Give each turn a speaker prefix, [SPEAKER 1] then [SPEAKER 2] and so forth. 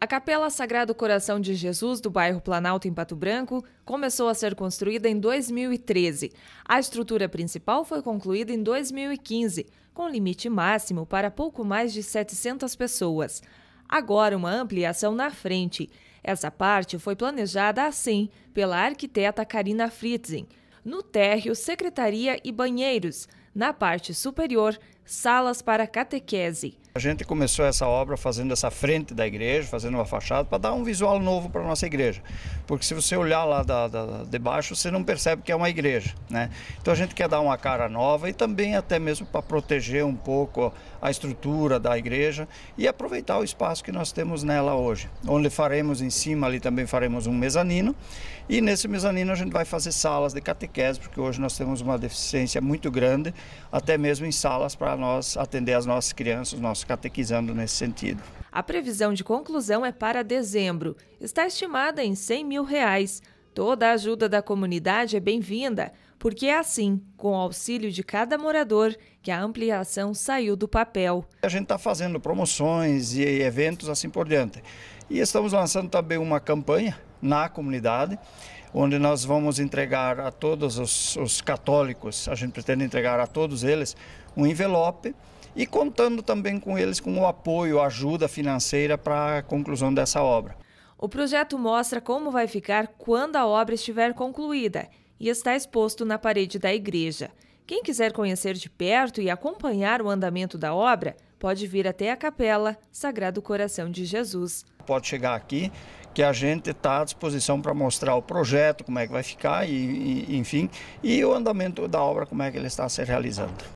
[SPEAKER 1] A Capela Sagrado Coração de Jesus do bairro Planalto em Pato Branco começou a ser construída em 2013. A estrutura principal foi concluída em 2015, com limite máximo para pouco mais de 700 pessoas. Agora uma ampliação na frente. Essa parte foi planejada assim pela arquiteta Karina Fritzen. No térreo, secretaria e banheiros. Na parte superior, salas para catequese.
[SPEAKER 2] A gente começou essa obra fazendo essa frente da igreja, fazendo uma fachada, para dar um visual novo para a nossa igreja. Porque se você olhar lá da, da, de baixo, você não percebe que é uma igreja. Né? Então a gente quer dar uma cara nova e também até mesmo para proteger um pouco a estrutura da igreja e aproveitar o espaço que nós temos nela hoje. Onde faremos em cima ali também faremos um mezanino. E nesse mezanino a gente vai fazer salas de catequese, porque hoje nós temos uma deficiência muito grande, até mesmo em salas para nós atender as nossas crianças, nossos catequizando nesse sentido. A previsão de conclusão
[SPEAKER 1] é para dezembro. Está estimada em 100 mil reais. Toda a ajuda da comunidade é bem-vinda, porque é assim, com o auxílio de cada morador, que a ampliação saiu do papel.
[SPEAKER 2] A gente está fazendo promoções e eventos assim por diante. E estamos lançando também uma campanha na comunidade, onde nós vamos entregar a todos os, os católicos, a gente pretende entregar a todos eles um envelope e contando também com eles com o apoio, ajuda financeira para a conclusão dessa obra.
[SPEAKER 1] O projeto mostra como vai ficar quando a obra estiver concluída e está exposto na parede da igreja. Quem quiser conhecer de perto e acompanhar o andamento da obra, pode vir até a capela Sagrado Coração de Jesus.
[SPEAKER 2] Pode chegar aqui que a gente está à disposição para mostrar o projeto, como é que vai ficar, e, e, enfim, e o andamento da obra, como é que ele está se realizando.